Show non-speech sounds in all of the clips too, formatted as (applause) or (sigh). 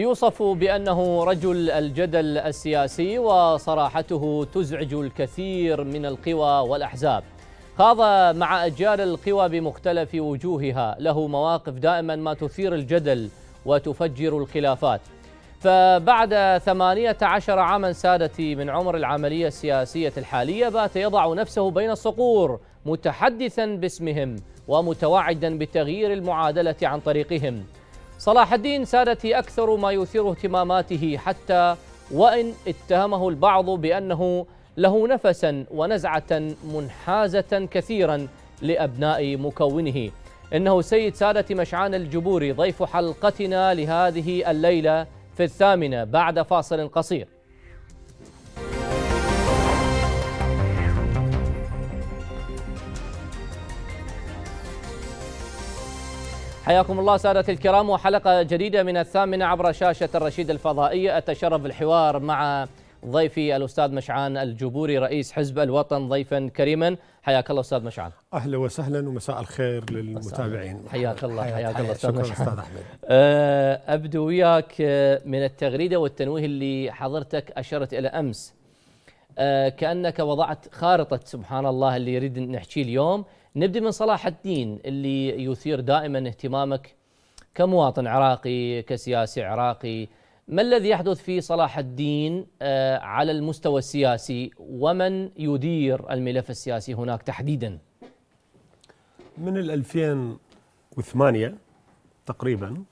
يوصف بأنه رجل الجدل السياسي وصراحته تزعج الكثير من القوى والأحزاب خاض مع أجيال القوى بمختلف وجوهها له مواقف دائما ما تثير الجدل وتفجر الخلافات فبعد 18 عاما سادتي من عمر العملية السياسية الحالية بات يضع نفسه بين الصقور متحدثا باسمهم ومتوعدا بتغيير المعادلة عن طريقهم صلاح الدين سادتي أكثر ما يثير اهتماماته حتى وإن اتهمه البعض بأنه له نفسا ونزعة منحازة كثيرا لأبناء مكونه إنه سيد سادة مشعان الجبوري ضيف حلقتنا لهذه الليلة في الثامنة بعد فاصل قصير حياكم الله سادة الكرام وحلقة جديدة من الثامنة عبر شاشة الرشيد الفضائية أتشرف الحوار مع ضيفي الأستاذ مشعان الجبوري رئيس حزب الوطن ضيفا كريما حياك الله أستاذ مشعان أهلا وسهلا ومساء الخير للمتابعين حياك الله حياك, حياك الله أستاذ مشعان أستاذ أحمد آه، أبدو وياك آه، من التغريدة والتنويه اللي حضرتك أشرت إلى أمس آه، كأنك وضعت خارطة سبحان الله اللي يريد نحكيه اليوم نبدأ من صلاح الدين اللي يثير دائما اهتمامك كمواطن عراقي كسياسي عراقي ما الذي يحدث في صلاح الدين آه، على المستوى السياسي ومن يدير الملف السياسي هناك تحديدا من 2008 تقريبا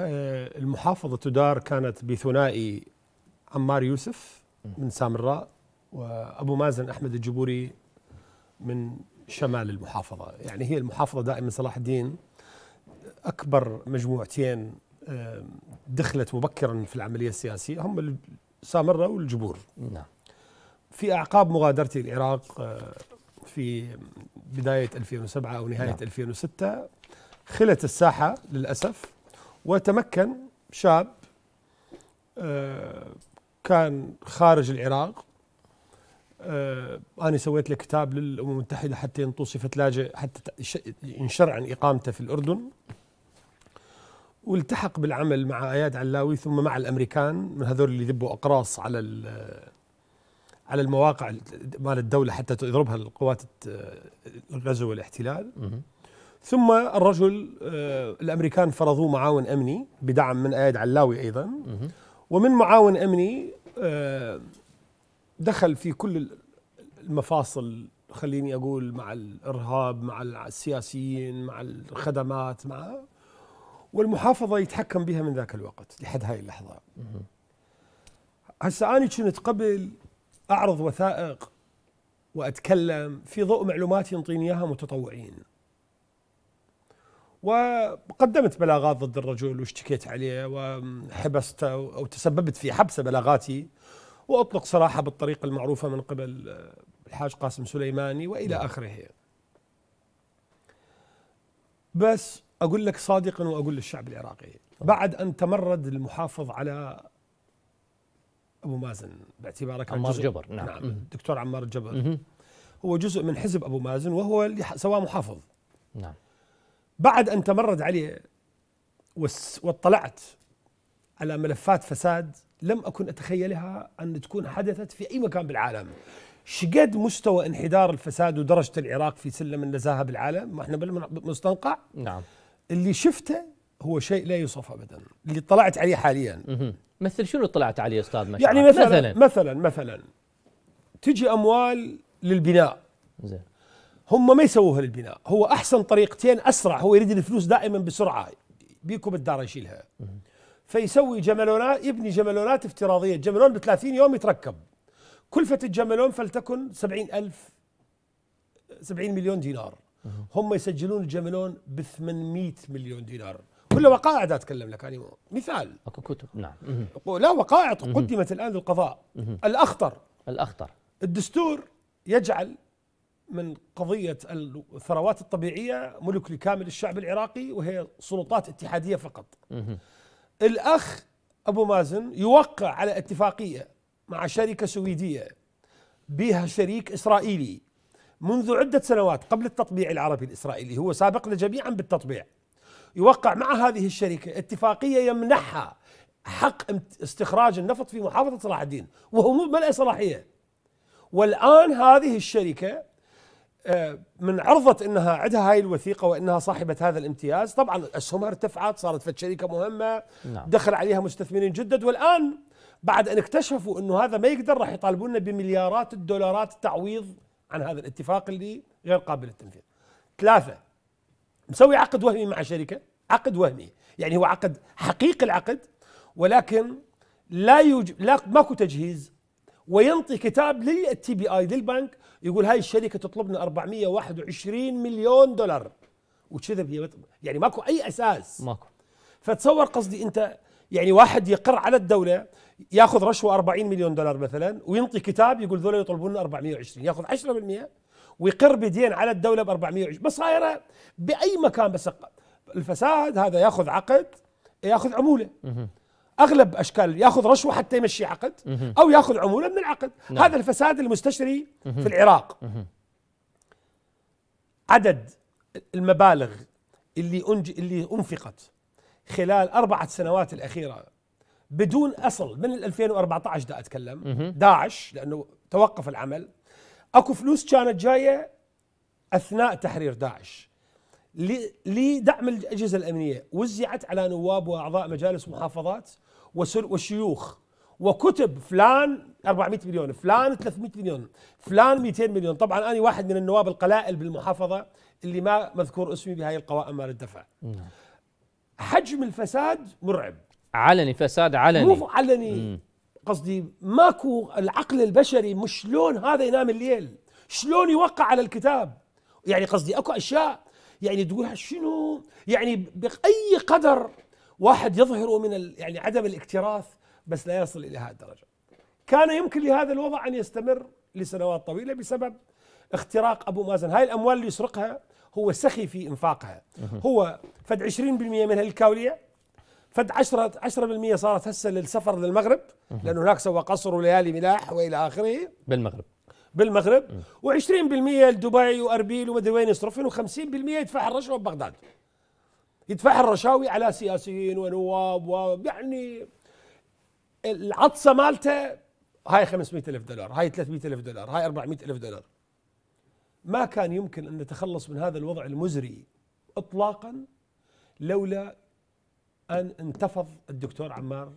آه، المحافظة تدار كانت بثنائي عمار يوسف من سامراء وأبو مازن أحمد الجبوري من شمال المحافظة يعني هي المحافظة دائما صلاح الدين أكبر مجموعتين دخلت مبكرا في العملية السياسية هم سامرة والجبور نعم في أعقاب مغادرتي العراق آه، في بداية 2007 أو نهاية نعم. 2006 خلت الساحة للأسف وتمكن شاب آه، كان خارج العراق آه، انا سويت له كتاب للامم المتحده حتى ينطوصفت لاجئ حتى ينشر عن اقامته في الاردن والتحق بالعمل مع اياد علاوي ثم مع الامريكان من هذول اللي يذبوا اقراص على على المواقع مال الدوله حتى تضربها القوات الغزو والاحتلال ثم الرجل آه، الامريكان فرضوه معاون امني بدعم من اياد علاوي ايضا ومن معاون امني آه، دخل في كل المفاصل خليني اقول مع الارهاب مع السياسيين مع الخدمات مع والمحافظه يتحكم بها من ذاك الوقت لحد هاي اللحظه هسه انا كنت قبل اعرض وثائق واتكلم في ضوء معلومات ينطيني اياها متطوعين وقدمت بلاغات ضد الرجل واشتكيت عليه وحبسته او تسببت في حبسه بلاغاتي واطلق سراحه بالطريقه المعروفه من قبل آه، الحاج قاسم سليماني والى نعم. اخره بس اقول لك صادقا واقول للشعب العراقي بعد ان تمرد المحافظ على ابو مازن باعتبارك عمار جبر نعم, نعم الدكتور عمار جبر مم. هو جزء من حزب ابو مازن وهو اللي سواه محافظ نعم بعد ان تمرد عليه واطلعت على ملفات فساد لم أكن أتخيلها أن تكون حدثت في أي مكان بالعالم شقد مستوى انحدار الفساد ودرجة العراق في سلم النزاهة بالعالم ما احنا بالمستنقع نعم اللي شفته هو شيء لا يوصف أبدا اللي طلعت عليه حاليا مثل شنو طلعت عليه أستاذ مشعل يعني مثلا مثلا مثلا, مثلا تجي أموال للبناء زين هم ما يسووها للبناء هو أحسن طريقتين أسرع هو يريد الفلوس دائما بسرعة بيكو بالدار يشيلها فيسوي جملونات يبني جملونات افتراضية جملون ب 30 يوم يتركب كلفة الجملون فلتكن سبعين ألف 70 مليون دينار هم يسجلون الجملون ب 800 مليون دينار كلها وقائع اتكلم لك يعني مثال اكو كتب نعم لا وقائع قدمت الان للقضاء الاخطر الاخطر الدستور يجعل من قضية الثروات الطبيعية ملك لكامل الشعب العراقي وهي سلطات اتحادية فقط الاخ ابو مازن يوقع على اتفاقيه مع شركه سويديه بها شريك اسرائيلي منذ عده سنوات قبل التطبيع العربي الاسرائيلي هو سابقنا جميعا بالتطبيع يوقع مع هذه الشركه اتفاقيه يمنحها حق استخراج النفط في محافظه صلاح الدين وهو مو ملأ صلاحيه والان هذه الشركه من عرضت انها عندها هاي الوثيقه وانها صاحبه هذا الامتياز طبعا اسهمها ارتفعت صارت في شركه مهمه نعم. دخل عليها مستثمرين جدد والان بعد ان اكتشفوا انه هذا ما يقدر راح يطالبونا بمليارات الدولارات تعويض عن هذا الاتفاق اللي غير قابل للتنفيذ ثلاثه مسوي عقد وهمي مع شركه عقد وهمي يعني هو عقد حقيقي العقد ولكن لا يوجد لا ماكو تجهيز وينطي كتاب للتي بي اي للبنك يقول هاي الشركه تطلبنا 421 مليون دولار وكذب هي يعني ماكو اي اساس ماكو فتصور قصدي انت يعني واحد يقر على الدوله ياخذ رشوه 40 مليون دولار مثلا وينطي كتاب يقول ذولا يطلبون 420 ياخذ 10% ويقر بدين على الدوله ب 420 بس صايرة باي مكان بس الفساد هذا ياخذ عقد ياخذ عموله اغلب اشكال ياخذ رشوه حتى يمشي عقد او ياخذ عموله من العقد نعم. هذا الفساد المستشري في العراق عدد المبالغ اللي أنج... اللي انفقت خلال أربعة سنوات الأخيرة بدون أصل من 2014 دا أتكلم داعش لأنه توقف العمل أكو فلوس كانت جاية أثناء تحرير داعش لدعم الأجهزة الأمنية وزعت على نواب وأعضاء مجالس محافظات والشيوخ وكتب فلان 400 مليون فلان 300 مليون فلان 200 مليون طبعا أنا واحد من النواب القلائل بالمحافظة اللي ما مذكور اسمي بهاي القوائم مال الدفع حجم الفساد مرعب علني فساد علني مو علني مم. قصدي ماكو العقل البشري مش شلون هذا ينام الليل شلون يوقع على الكتاب يعني قصدي اكو اشياء يعني تقولها شنو يعني باي قدر واحد يظهر من يعني عدم الاكتراث بس لا يصل الى هذه الدرجه. كان يمكن لهذا الوضع ان يستمر لسنوات طويله بسبب اختراق ابو مازن، هاي الاموال اللي يسرقها هو سخي في انفاقها، هو فد 20% منها للكاوليه فد 10 10% صارت هسه للسفر للمغرب لانه هناك سوى قصر وليالي ملاح والى اخره بالمغرب بالمغرب و20% لدبي واربيل ومدري وين يصرفن و50% يدفع الرشوه ببغداد يدفعها الرشاوي على سياسيين ونواب ويعني العطسه مالته هاي 500 ألف دولار هاي 300 ألف دولار هاي 400 ألف دولار ما كان يمكن أن نتخلص من هذا الوضع المزري إطلاقا لولا أن انتفض الدكتور عمار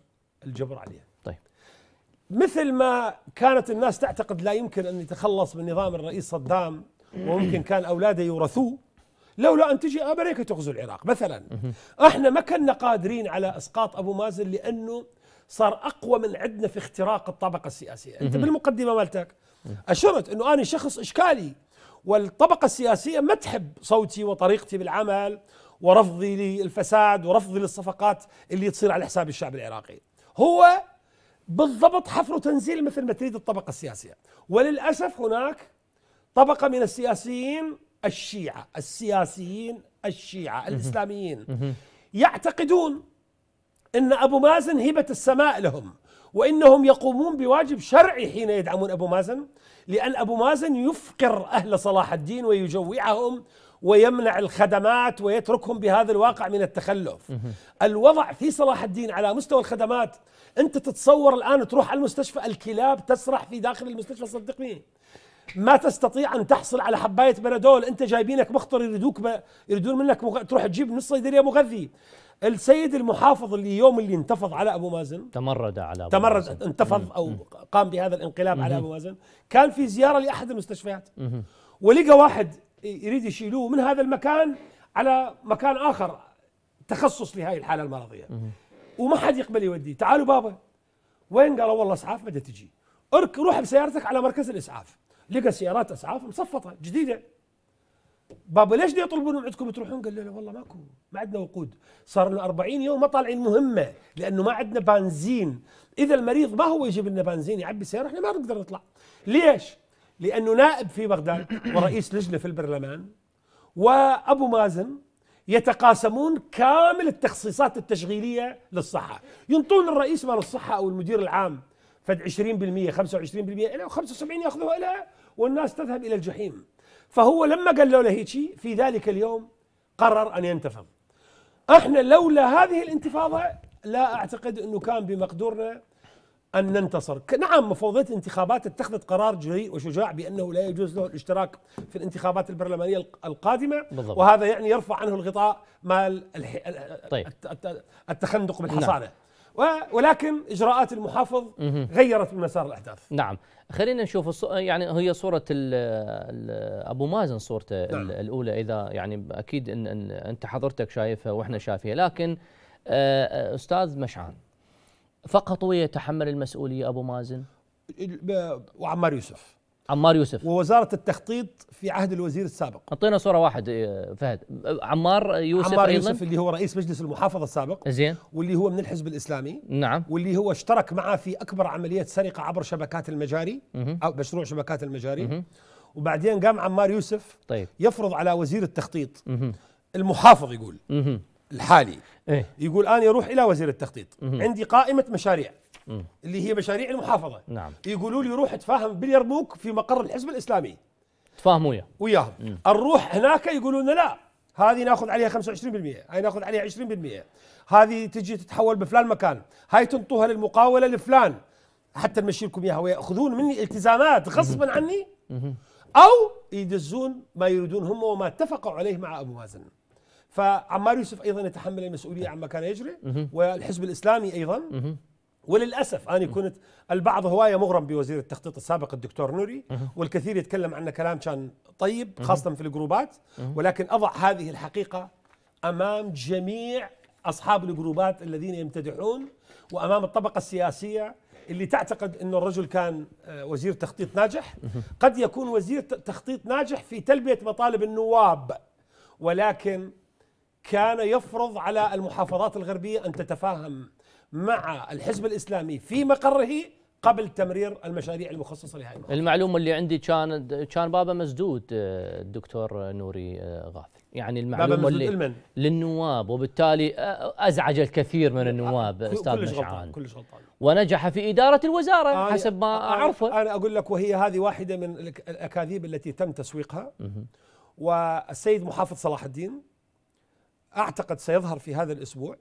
الجبر عليه طيب مثل ما كانت الناس تعتقد لا يمكن أن يتخلص من نظام الرئيس صدام وممكن كان أولاده يورثوه لولا ان تجي امريكا تغزو العراق مثلا احنا ما كنا قادرين على اسقاط ابو مازن لانه صار اقوى من عندنا في اختراق الطبقه السياسيه انت بالمقدمه مالتك اشرت انه انا شخص اشكالي والطبقه السياسيه ما تحب صوتي وطريقتي بالعمل ورفضي للفساد ورفضي للصفقات اللي تصير على حساب الشعب العراقي هو بالضبط حفر وتنزيل مثل ما تريد الطبقه السياسيه وللاسف هناك طبقه من السياسيين الشيعة السياسيين الشيعة الإسلاميين يعتقدون أن أبو مازن هبة السماء لهم وإنهم يقومون بواجب شرعي حين يدعمون أبو مازن لأن أبو مازن يفقر أهل صلاح الدين ويجوعهم ويمنع الخدمات ويتركهم بهذا الواقع من التخلف الوضع في صلاح الدين على مستوى الخدمات أنت تتصور الآن تروح على المستشفى الكلاب تسرح في داخل المستشفى صدقني ما تستطيع ان تحصل على حبايه بنادول انت جايبينك مخطر يريدوك ب... يريدون منك مغ... تروح تجيب نص صيدليه مغذي السيد المحافظ اللي يوم اللي انتفض على ابو مازن تمرد على أبو تمرد مازن. انتفض مم. او مم. قام بهذا الانقلاب مم. على ابو مازن كان في زياره لاحد المستشفيات مم. ولقى واحد يريد يشيلوه من هذا المكان على مكان اخر تخصص لهذه الحاله المرضيه مم. وما حد يقبل يوديه تعالوا بابا وين قالوا والله اسعاف بدها تجي ارك روح بسيارتك على مركز الاسعاف لقى سيارات اسعاف مصفطه جديده بابا ليش دي يطلبون من عندكم تروحون؟ قال له والله ماكو ما عندنا وقود صار لنا 40 يوم ما طالعين مهمه لانه ما عندنا بنزين اذا المريض ما هو يجيب لنا بنزين يعبي السياره احنا ما نقدر نطلع ليش؟ لانه نائب في بغداد (coughs) ورئيس لجنه في البرلمان وابو مازن يتقاسمون كامل التخصيصات التشغيليه للصحه، ينطون الرئيس مال الصحه او المدير العام فد 20% 25% الى 75 ياخذوها الى والناس تذهب إلى الجحيم فهو لما قالوا له هيجي في ذلك اليوم قرر أن ينتفض احنا لولا هذه الانتفاضة لا أعتقد أنه كان بمقدورنا أن ننتصر نعم مفوضية الانتخابات اتخذت قرار جريء وشجاع بأنه لا يجوز له الاشتراك في الانتخابات البرلمانية القادمة بالضبط. وهذا يعني يرفع عنه الغطاء مال الح... طيب. التخندق بالحصانة نعم. ولكن اجراءات المحافظ غيرت من مسار الاحداث نعم خلينا نشوف يعني هي صوره الـ الـ ابو مازن صورته نعم. الاولى اذا يعني اكيد ان, إن انت حضرتك شايفها واحنا شايفينها لكن آه، آه، استاذ مشعان فقط هو يتحمل المسؤوليه ابو مازن وعمار يوسف عمار يوسف ووزاره التخطيط في عهد الوزير السابق اعطينا صوره واحد إيه، فهد عمار يوسف عمار أيضاً؟ يوسف اللي هو رئيس مجلس المحافظه السابق زين واللي هو من الحزب الاسلامي نعم واللي هو اشترك معه في اكبر عمليه سرقه عبر شبكات المجاري مه. او مشروع شبكات المجاري مه. وبعدين قام عمار يوسف طيب. يفرض على وزير التخطيط مه. المحافظ يقول مه. الحالي إيه؟ يقول انا اروح الى وزير التخطيط مه. عندي قائمه مشاريع اللي هي مشاريع المحافظه نعم يقولوا لي روح تفاهم باليرموك في مقر الحزب الاسلامي تفاهموا وياه وياهم نروح هناك يقولوا لنا لا هذه ناخذ عليها 25% هاي ناخذ عليها 20% هذه تجي تتحول بفلان مكان هاي تنطوها للمقاوله لفلان حتى نمشي لكم اياها وياخذون مني التزامات غصبا عني او يدزون ما يريدون هم وما اتفقوا عليه مع ابو مازن فعمار يوسف ايضا يتحمل المسؤوليه طيب. عما كان يجري والحزب الاسلامي ايضا وللاسف انا كنت البعض هوايه مغرم بوزير التخطيط السابق الدكتور نوري والكثير يتكلم عنه كلام كان طيب خاصه في الجروبات ولكن اضع هذه الحقيقه امام جميع اصحاب الجروبات الذين يمتدحون وامام الطبقه السياسيه اللي تعتقد انه الرجل كان آه، وزير تخطيط ناجح قد يكون وزير تخطيط ناجح في تلبيه مطالب النواب ولكن كان يفرض على المحافظات الغربيه ان تتفاهم مع الحزب الاسلامي في مقره قبل تمرير المشاريع المخصصه لهذه المعلومه اللي عندي كان كان بابا مسدود آه، الدكتور نوري آه، غافل يعني المعلومه اللي المن. للنواب وبالتالي آه، ازعج الكثير من النواب استاذ كلش غلطان كلش غلطان ونجح في اداره الوزاره آه حسب ما آه اعرفه انا اقول لك وهي هذه واحده من الاكاذيب التي تم تسويقها والسيد محافظ صلاح الدين اعتقد سيظهر في هذا الاسبوع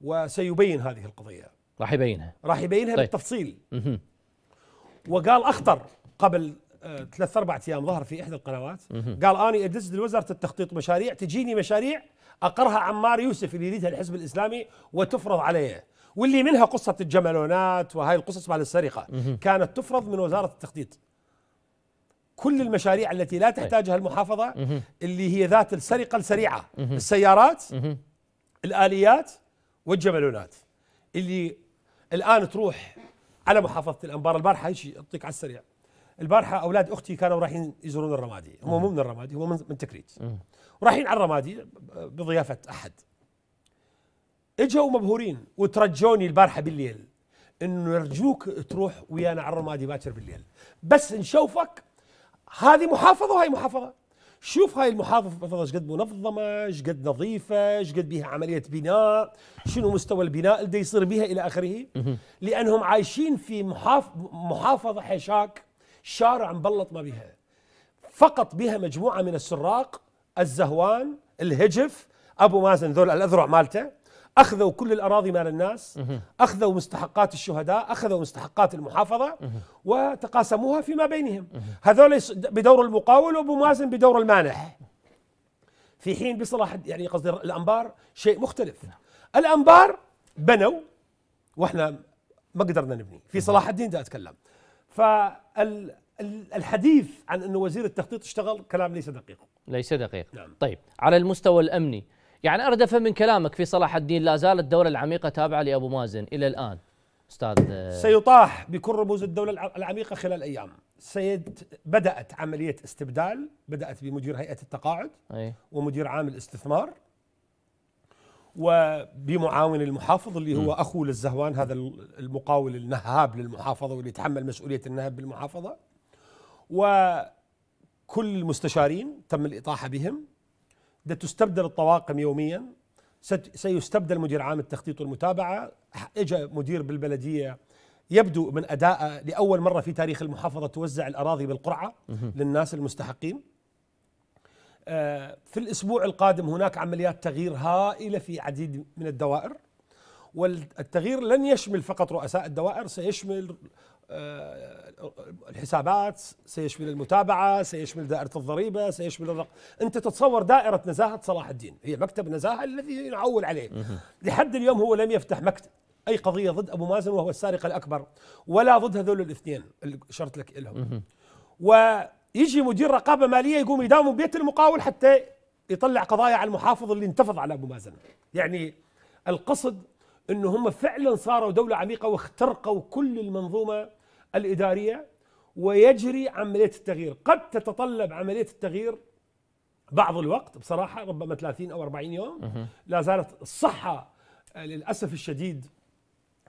وسيبين هذه القضية راح يبينها راح يبينها طيب. بالتفصيل مه. وقال أخطر قبل آه، ثلاث اربع ايام ظهر في احدى القنوات مه. قال اني ادز لوزاره التخطيط مشاريع تجيني مشاريع اقرها عمار يوسف اللي يريدها الحزب الاسلامي وتفرض عليه واللي منها قصه الجملونات وهاي القصص مال السرقه مه. كانت تفرض من وزاره التخطيط كل المشاريع التي لا طيب. تحتاجها المحافظه اللي هي ذات السرقه السريعه السيارات الاليات والجبلونات اللي الان تروح على محافظه الانبار البارحه شيء اعطيك على السريع البارحه اولاد اختي كانوا رايحين يزورون الرمادي هم مو من الرمادي هم من تكريت ورايحين على الرمادي بضيافه احد اجوا مبهورين وترجوني البارحه بالليل انه يرجوك تروح ويانا على الرمادي باكر بالليل بس نشوفك هذه محافظه وهي محافظه شوف هاي المحافظه مثلا قد منظمه قد نظيفه قد بها عمليه بناء شنو مستوى البناء اللي يصير بها الى اخره لانهم عايشين في محافظه حشاك شارع مبلط ما بها فقط بها مجموعه من السراق الزهوان الهجف ابو مازن ذول الاذرع مالته اخذوا كل الاراضي مال الناس اخذوا مستحقات الشهداء اخذوا مستحقات المحافظه وتقاسموها فيما بينهم هذول بدور المقاول وابو مازن بدور المانح في حين بصلاح يعني قصدي الانبار شيء مختلف الانبار بنوا واحنا ما قدرنا نبني في صلاح الدين ده اتكلم فالحديث عن انه وزير التخطيط اشتغل كلام ليس دقيق ليس دقيق نعم. طيب على المستوى الامني يعني أرد افهم من كلامك في صلاح الدين لا زالت الدوله العميقه تابعه لابو مازن الى الان استاذ آه. سيطاح بكل رموز الدوله العميقه خلال ايام سيد بدات عمليه استبدال بدات بمدير هيئه التقاعد أي. ومدير عام الاستثمار وبمعاون المحافظ اللي هو م. أخو للزهوان هذا المقاول النهاب للمحافظه واللي يتحمل مسؤوليه النهب بالمحافظه وكل المستشارين تم الاطاحه بهم ده تستبدل الطواقم يوميا سيستبدل مدير عام التخطيط والمتابعة إجا مدير بالبلدية يبدو من أداء لأول مرة في تاريخ المحافظة توزع الأراضي بالقرعة للناس المستحقين آه، في الأسبوع القادم هناك عمليات تغيير هائلة في عديد من الدوائر والتغيير لن يشمل فقط رؤساء الدوائر سيشمل آه، الحسابات سيشمل المتابعة سيشمل دائرة الضريبة سيشمل الرق... أنت تتصور دائرة نزاهة صلاح الدين هي مكتب نزاهة الذي نعول عليه لحد اليوم هو لم يفتح مكتب أي قضية ضد أبو مازن وهو السارق الأكبر ولا ضد هذول الاثنين اللي لك لهم ويجي مدير رقابة مالية يقوم يداوم بيت المقاول حتى يطلع قضايا على المحافظ اللي انتفض على أبو مازن يعني القصد أنه هم فعلا صاروا دولة عميقة واخترقوا كل المنظومة الإدارية ويجري عملية التغيير قد تتطلب عملية التغيير بعض الوقت بصراحة ربما 30 أو 40 يوم لا زالت الصحة آه، للأسف الشديد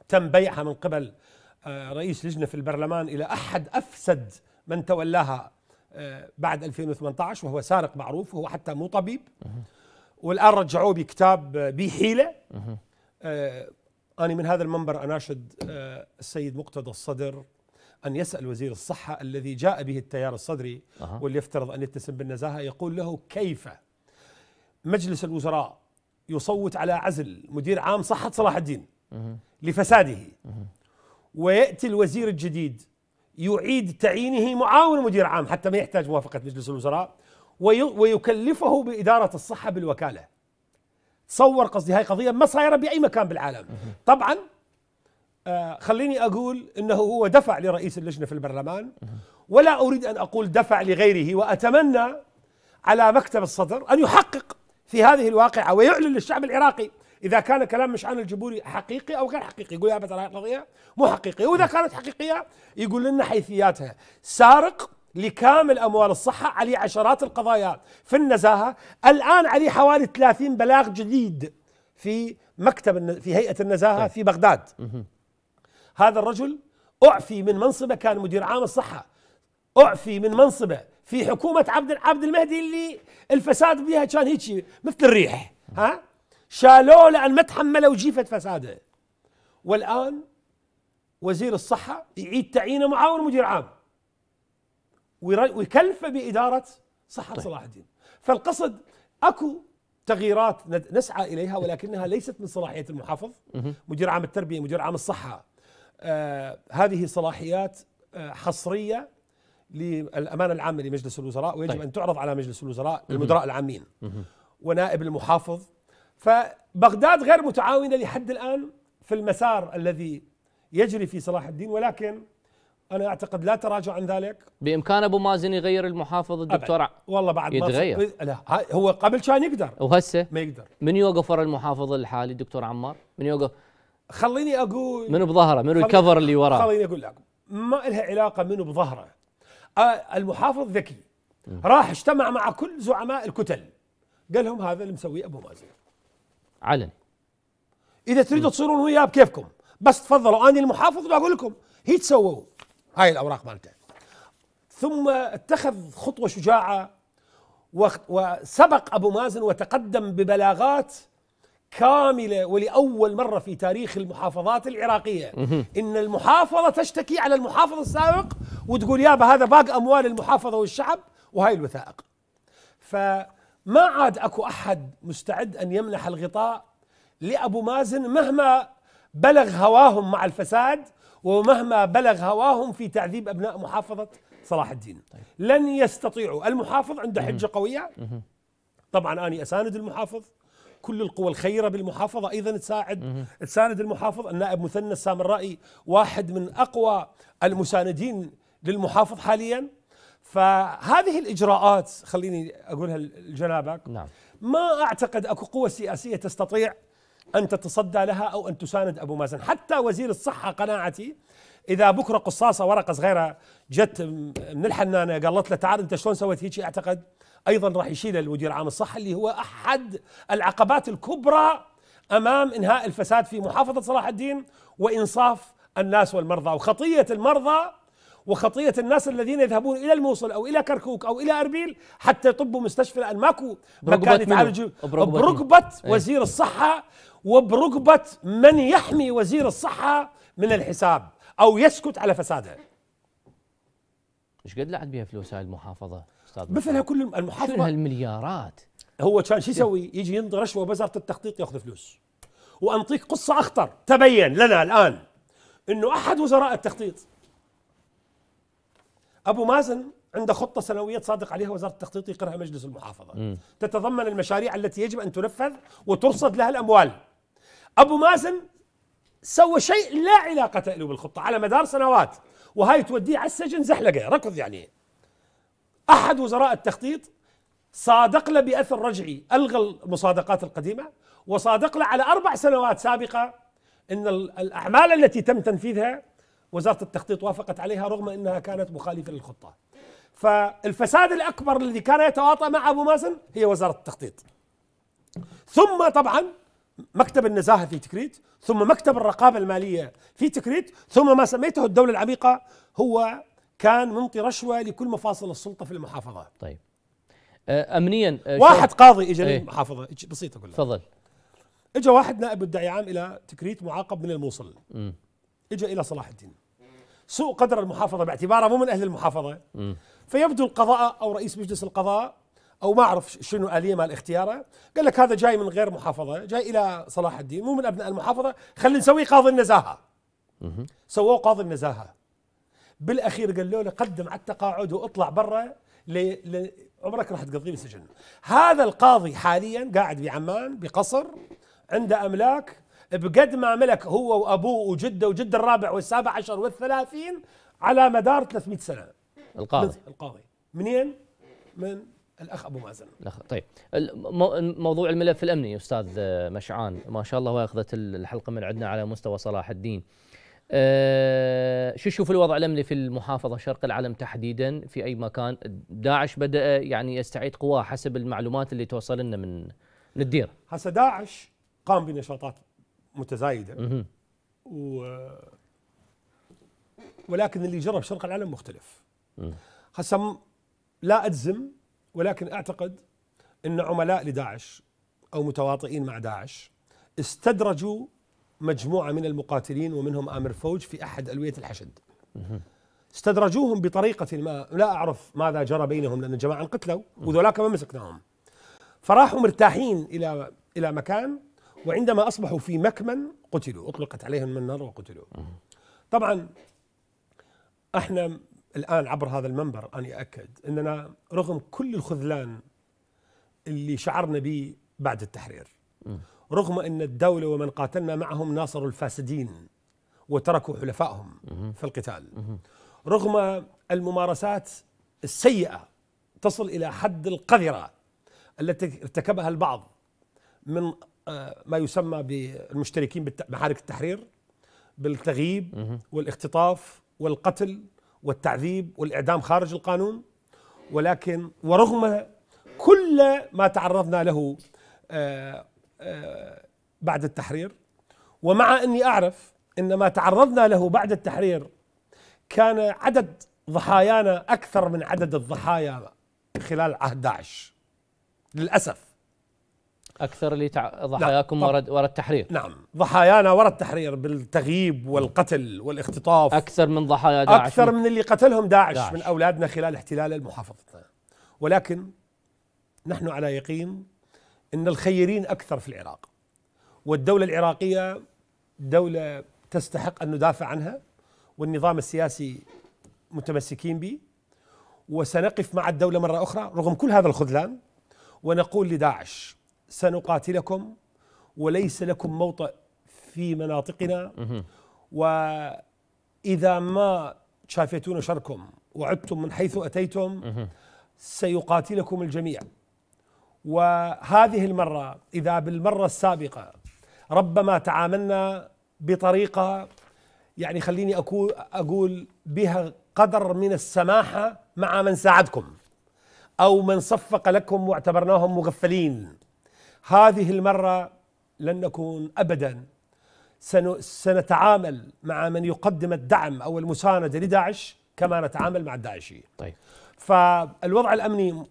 تم بيعها من قبل آه، رئيس لجنة في البرلمان إلى أحد أفسد من تولاها آه، بعد 2018 وهو سارق معروف وهو حتى مو طبيب والآن رجعوه بكتاب بحيلة أنا من هذا المنبر أناشد السيد مقتدى الصدر أن يسأل وزير الصحة الذي جاء به التيار الصدري أه. واللي يفترض أن يتسم بالنزاهة يقول له كيف مجلس الوزراء يصوت على عزل مدير عام صحة صلاح الدين أه. لفساده أه. ويأتي الوزير الجديد يعيد تعيينه معاون مدير عام حتى ما يحتاج موافقة مجلس الوزراء ويكلفه بإدارة الصحة بالوكالة تصور قصدي هاي قضية ما صايرة بأي مكان بالعالم طبعا آه، خليني أقول أنه هو دفع لرئيس اللجنة في البرلمان ولا أريد أن أقول دفع لغيره وأتمنى على مكتب الصدر أن يحقق في هذه الواقعة ويعلن للشعب العراقي إذا كان كلام عن الجبوري حقيقي أو غير حقيقي يقول يا هذه القضية مو حقيقية وإذا كانت حقيقية يقول لنا حيثياتها سارق لكامل أموال الصحة عليه عشرات القضايا في النزاهة الآن عليه حوالي 30 بلاغ جديد في مكتب في هيئة النزاهة طيب. في بغداد هذا الرجل أعفي من منصبه كان مدير عام الصحة أعفي من منصبه في حكومة عبد عبد المهدي اللي الفساد بها كان هيك مثل الريح ها شالوه لأن ما تحملوا جيفة فساده والآن وزير الصحة يعيد تعيينه معاون مدير عام ويكلفه بإدارة صحة طيب. صلاح الدين فالقصد اكو تغييرات نسعى اليها ولكنها ليست من صلاحيه المحافظ مدير عام التربيه مدير عام الصحه آه، هذه صلاحيات آه، حصريه للامانه العامه لمجلس الوزراء ويجب طيب. ان تعرض على مجلس الوزراء المدراء العامين ونائب المحافظ فبغداد غير متعاونه لحد الان في المسار الذي يجري في صلاح الدين ولكن انا اعتقد لا تراجع عن ذلك بامكان ابو مازن يغير المحافظ الدكتور والله بعد يتغير. ما يتغير لا هو قبل كان يقدر وهسه ما يقدر من يوقف ورا المحافظ الحالي الدكتور عمار من يوقف خليني اقول منو بظهره منو الكفر اللي وراه خليني اقول لك ما لها علاقه منو بظهره آه، المحافظ ذكي راح اجتمع مع كل زعماء الكتل قال لهم هذا اللي مسويه ابو مازن علني اذا تريدوا تصيرون وياه بكيفكم بس تفضلوا انا المحافظ بقول لكم هي تسووا هاي الاوراق مالته ثم اتخذ خطوه شجاعه وسبق ابو مازن وتقدم ببلاغات كاملة ولأول مرة في تاريخ المحافظات العراقية إن المحافظة تشتكي على المحافظ السابق وتقول يابا هذا باق أموال المحافظة والشعب وهاي الوثائق فما عاد أكو أحد مستعد أن يمنح الغطاء لأبو مازن مهما بلغ هواهم مع الفساد ومهما بلغ هواهم في تعذيب أبناء محافظة صلاح الدين طيب. لن يستطيعوا المحافظ عنده حجة قوية طبعا أنا أساند المحافظ كل القوى الخيرة بالمحافظة أيضا تساعد تساند المحافظ النائب مثنى السامرائي واحد من أقوى المساندين للمحافظ حاليا فهذه الإجراءات خليني أقولها لجنابك نعم. ما أعتقد أكو قوة سياسية تستطيع أن تتصدى لها أو أن تساند أبو مازن حتى وزير الصحة قناعتي إذا بكرة قصاصة ورقة صغيرة جت من الحنانة قالت له تعال أنت شلون سويت هيك أعتقد ايضا راح يشيل المدير عام الصحه اللي هو احد العقبات الكبرى امام انهاء الفساد في محافظه صلاح الدين وانصاف الناس والمرضى وخطيه المرضى وخطيه الناس الذين يذهبون الى الموصل او الى كركوك او الى اربيل حتى يطبوا مستشفى لان ماكو مكان يتعالجوا برقبه, إيه. وزير الصحه وبرقبه من يحمي وزير الصحه من الحساب او يسكت على فساده ايش قد لعب بها فلوس هاي المحافظه استاذ مثلها كل المحافظه المليارات هو كان شو يسوي؟ إيه. يجي ينطي رشوه بوزاره التخطيط ياخذ فلوس وانطيك قصه اخطر تبين لنا الان انه احد وزراء التخطيط ابو مازن عنده خطة سنوية تصادق عليها وزارة التخطيط يقرها مجلس المحافظة م. تتضمن المشاريع التي يجب أن تنفذ وترصد لها الأموال أبو مازن سوى شيء لا علاقة له بالخطة على مدار سنوات وهاي توديه على السجن زحلقة ركض يعني احد وزراء التخطيط صادق له باثر رجعي الغى المصادقات القديمه وصادق له على اربع سنوات سابقه ان الاعمال التي تم تنفيذها وزاره التخطيط وافقت عليها رغم انها كانت مخالفه للخطه. فالفساد الاكبر الذي كان يتواطى مع ابو مازن هي وزاره التخطيط. ثم طبعا مكتب النزاهه في تكريت، ثم مكتب الرقابه الماليه في تكريت، ثم ما سميته الدوله العميقه هو كان منطي رشوه لكل مفاصل السلطه في المحافظه طيب أه، امنيا أه، واحد قاضي اجى ايه؟ المحافظه بسيطه كلها تفضل اجى واحد نائب مدعي عام الى تكريت معاقب من الموصل اجى الى صلاح الدين سوء قدر المحافظه باعتباره مو من اهل المحافظه مم. فيبدو القضاء او رئيس مجلس القضاء او ما اعرف شنو اليه مال اختياره قال لك هذا جاي من غير محافظه جاي الى صلاح الدين مو من ابناء المحافظه خلينا نسويه قاضي النزاهه سووه قاضي النزاهه بالاخير قالوا له قدم على التقاعد واطلع برا عمرك راح تقضيه بالسجن هذا القاضي حاليا قاعد بعمان بقصر عنده املاك بقد ما ملك هو وابوه وجده وجد الرابع والسابع عشر والثلاثين على مدار 300 سنه القاضي القاضي منين؟ من الاخ ابو مازن الاخ طيب موضوع الملف الامني استاذ مشعان ما شاء الله واخذت الحلقه من عندنا على مستوى صلاح الدين أه شو تشوف الوضع الامني في المحافظه شرق العالم تحديدا في اي مكان داعش بدا يعني يستعيد قواه حسب المعلومات اللي توصل لنا من من الديره هسه داعش قام بنشاطات متزايده مه. و ولكن اللي جرى بشرق العالم مختلف هسه لا اجزم ولكن اعتقد ان عملاء لداعش او متواطئين مع داعش استدرجوا مجموعة من المقاتلين ومنهم آمر فوج في أحد ألوية الحشد استدرجوهم بطريقة ما لا أعرف ماذا جرى بينهم لأن الجماعة انقتلوا وذولاك ما مسكناهم فراحوا مرتاحين إلى إلى مكان وعندما أصبحوا في مكمن قتلوا أطلقت عليهم النار وقتلوا طبعا احنا الآن عبر هذا المنبر أنا أكد أننا رغم كل الخذلان اللي شعرنا به بعد التحرير رغم أن الدولة ومن قاتلنا معهم ناصروا الفاسدين وتركوا حلفائهم في القتال رغم الممارسات السيئة تصل إلى حد القذرة التي ارتكبها البعض من آه، ما يسمى بالمشتركين بمحارك التحرير بالتغييب والاختطاف والقتل والتعذيب والإعدام خارج القانون ولكن ورغم كل ما تعرضنا له آه، آه، بعد التحرير ومع اني اعرف ان ما تعرضنا له بعد التحرير كان عدد ضحايانا اكثر من عدد الضحايا خلال عهد داعش للاسف اكثر اللي تع... ضحاياكم ورد ورا التحرير نعم ضحايانا ورا التحرير بالتغييب والقتل والاختطاف اكثر من ضحايا داعش اكثر من اللي قتلهم داعش, داعش. من اولادنا خلال احتلال المحافظه ولكن نحن على يقين ان الخيرين اكثر في العراق والدوله العراقيه دوله تستحق ان ندافع عنها والنظام السياسي متمسكين به وسنقف مع الدوله مره اخرى رغم كل هذا الخذلان ونقول لداعش سنقاتلكم وليس لكم موطئ في مناطقنا واذا ما شافيتون شركم وعدتم من حيث اتيتم سيقاتلكم الجميع وهذه المرة إذا بالمرة السابقة ربما تعاملنا بطريقة يعني خليني أقول بها قدر من السماحة مع من ساعدكم أو من صفق لكم واعتبرناهم مغفلين هذه المرة لن نكون أبدا سنتعامل مع من يقدم الدعم أو المساندة لداعش كما نتعامل مع الداعشية طيب فالوضع الأمني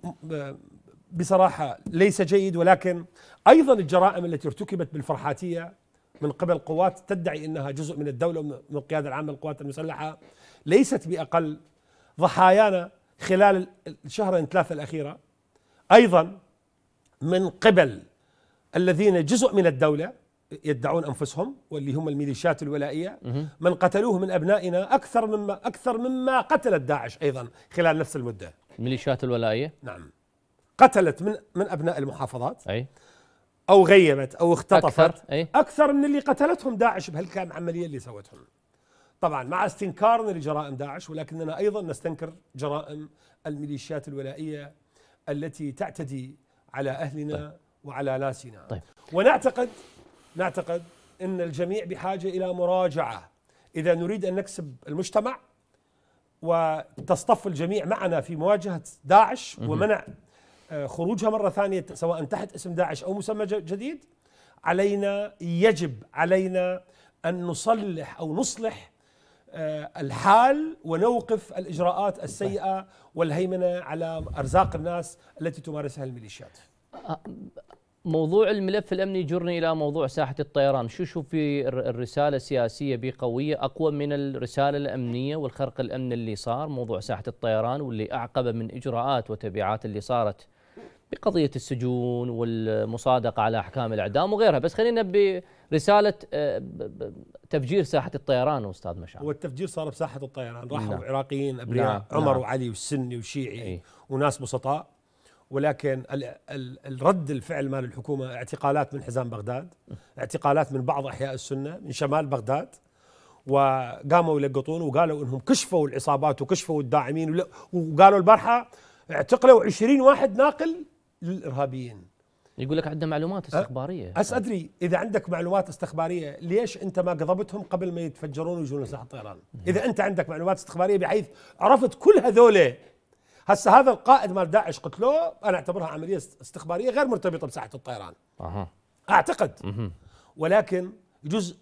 بصراحه ليس جيد ولكن ايضا الجرائم التي ارتكبت بالفرحاتيه من قبل قوات تدعي انها جزء من الدوله ومن القياده العامه للقوات المسلحه ليست باقل ضحايانا خلال الشهرين ثلاثه الاخيره ايضا من قبل الذين جزء من الدوله يدعون انفسهم واللي هم الميليشيات الولائيه من قتلوه من ابنائنا اكثر مما اكثر مما قتلت داعش ايضا خلال نفس المده الميليشيات الولائيه نعم قتلت من من ابناء المحافظات اي او غيبت او اختطفت اكثر, أي؟ أكثر من اللي قتلتهم داعش بهالكام عمليه اللي سوتهم طبعا مع استنكارنا لجرائم داعش ولكننا ايضا نستنكر جرائم الميليشيات الولائيه التي تعتدي على اهلنا طيب. وعلى ناسنا طيب. ونعتقد نعتقد ان الجميع بحاجه الى مراجعه اذا نريد ان نكسب المجتمع وتصطف الجميع معنا في مواجهه داعش ومنع آه، خروجها مرة ثانية سواء تحت اسم داعش أو مسمى جديد علينا يجب علينا أن نصلح أو نصلح آه، الحال ونوقف الإجراءات السيئة والهيمنة على أرزاق الناس التي تمارسها الميليشيات آه، موضوع الملف الامني جرني الى موضوع ساحه الطيران، شو شو في الرساله السياسيه بقوية اقوى من الرساله الامنيه والخرق الامن اللي صار موضوع ساحه الطيران واللي اعقب من اجراءات وتبعات اللي صارت بقضية السجون والمصادقة على أحكام الإعدام وغيرها بس خلينا برسالة آه، تفجير ساحة الطيران أستاذ مشعل والتفجير صار بساحة الطيران راحوا نعم. عراقيين نعم. أبرياء نعم. عمر نعم. وعلي والسني وشيعي ايه. وناس بسطاء ولكن الرد الفعل مال الحكومة اعتقالات من حزام بغداد اعتقالات من بعض أحياء السنة من شمال بغداد وقاموا يلقطون وقالوا انهم كشفوا العصابات وكشفوا الداعمين وقالوا البارحه اعتقلوا 20 واحد ناقل للارهابيين يقول لك عندنا معلومات أه؟ استخباريه أه ادري اذا عندك معلومات استخباريه ليش انت ما قضبتهم قبل ما يتفجرون ويجون لساحه الطيران؟ اذا انت عندك معلومات استخباريه بحيث عرفت كل هذول هسه هذا القائد مال داعش قتلوه انا اعتبرها عمليه استخباريه غير مرتبطه بساحه الطيران. اها اعتقد مه. ولكن جزء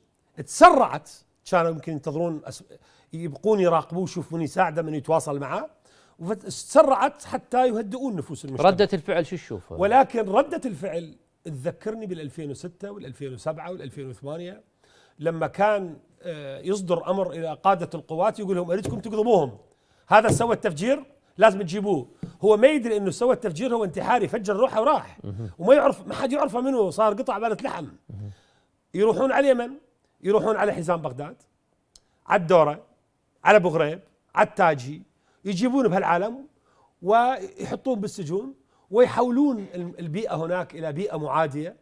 تسرعت كانوا يمكن ينتظرون يبقون يراقبوه يشوف من يساعده من يتواصل معه وتسرعت حتى يهدئون نفوس المجتمع ردة الفعل شو تشوفها؟ ولكن ردة الفعل تذكرني بال 2006 وال 2007 وال 2008 لما كان آه، يصدر امر الى قاده القوات يقول لهم اريدكم تقضبوهم هذا سوى التفجير لازم تجيبوه هو ما يدري انه سوى التفجير هو انتحاري فجر روحه وراح وما يعرف ما حد يعرفه منه صار قطع بارت لحم يروحون على اليمن يروحون على حزام بغداد على الدوره على ابو غريب على التاجي يجيبون بهالعالم ويحطون بالسجون ويحولون البيئة هناك إلى بيئة معادية